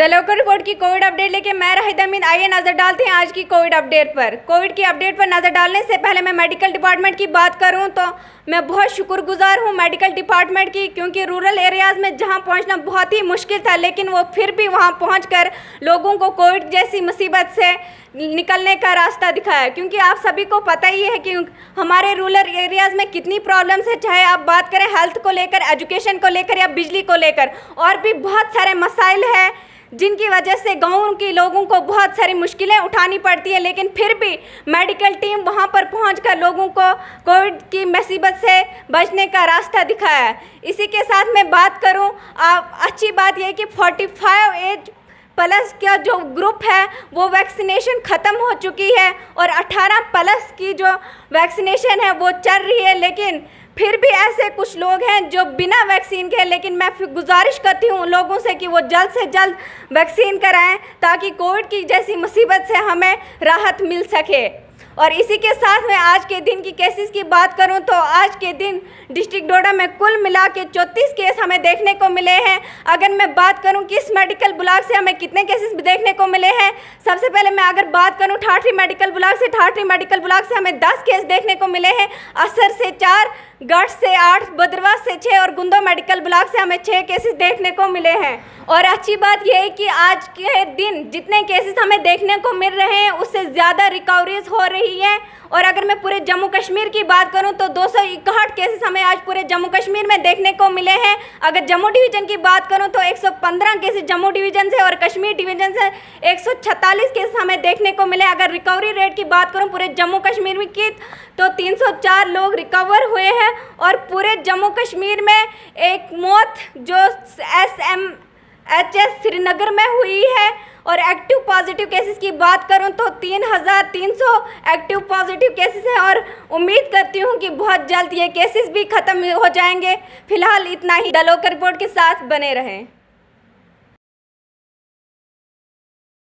दलोकर report की covid update लेके मैं राहिद अमीन आइए नजर डालते हैं आज की कोविड अपडेट पर कोविड की अपडेट पर नजर डालने से पहले मैं मेडिकल डिपार्टमेंट की बात करूं तो मैं बहुत शुक्रगुजार हूं मेडिकल डिपार्टमेंट की क्योंकि रूरल एरियाज में जहां पहुंचना बहुत ही मुश्किल था लेकिन वो फिर भी वहाँ पहुँच लोगों को कोविड जैसी मुसीबत से निकलने का रास्ता दिखाया क्योंकि आप सभी को पता ही है कि हमारे रूरल एरियाज़ में कितनी प्रॉब्लम्स है चाहे आप बात करें हेल्थ को लेकर एजुकेशन को लेकर या बिजली को लेकर और भी बहुत सारे मसाइल हैं जिनकी वजह से गाँव के लोगों को बहुत सारी मुश्किलें उठानी पड़ती हैं लेकिन फिर भी मेडिकल टीम वहाँ पर पहुँच लोगों को कोविड की मुसीबत से बचने का रास्ता दिखाया इसी के साथ मैं बात करूँ अच्छी बात यह कि 45 एज प्लस का जो ग्रुप है वो वैक्सीनेशन ख़त्म हो चुकी है और 18 प्लस की जो वैक्सीनेशन है वो चल रही है लेकिन फिर भी ऐसे कुछ लोग हैं जो बिना वैक्सीन के लेकिन मैं गुजारिश करती हूँ लोगों से कि वो जल्द से जल्द वैक्सीन कराएं ताकि कोविड की जैसी मुसीबत से हमें राहत मिल सके और इसी के साथ मैं आज के दिन की केसेस की बात करूं तो आज के दिन डिस्ट्रिक्ट डोडा में कुल मिला के चौंतीस केस हमें देखने को मिले हैं अगर मैं बात करूं किस मेडिकल ब्लॉक से हमें कितने केसेस देखने को मिले हैं सबसे पहले मैं अगर बात करूं ठाठरी मेडिकल ब्लॉक से ठाठरी मेडिकल ब्लॉक से हमें दस केस देखने को मिले हैं असर से चार गढ़ से आठ बद्रवा से छः और गुंदो मेडिकल ब्लॉक से हमें छः केसेस देखने को मिले हैं और अच्छी बात यह है कि आज के दिन जितने केसेस हमें देखने को मिल रहे हैं उससे ज़्यादा रिकवरीज हो रही हैं और अगर मैं पूरे जम्मू कश्मीर की बात करूं तो दो केसेस हमें आज पूरे जम्मू कश्मीर में देखने को मिले हैं अगर जम्मू डिवीज़न की बात करूं तो 115 केसेस जम्मू डिवीज़न से और कश्मीर डिवीज़न से एक केसेस हमें देखने को मिले अगर रिकवरी रेट की बात करूँ पूरे जम्मू कश्मीर में की तो तीन लोग रिकवर हुए हैं और पूरे जम्मू कश्मीर में एक मौत जो S M H S Srinagar में हुई है और एक्टिव पॉजिटिव केसेस की बात करूं तो 3,300 एक्टिव पॉजिटिव केसेस हैं और उम्मीद करती हूं कि बहुत जल्द ये केसेस भी ख़त्म हो जाएंगे फिलहाल इतना ही डलोकर रिपोर्ट के साथ बने रहें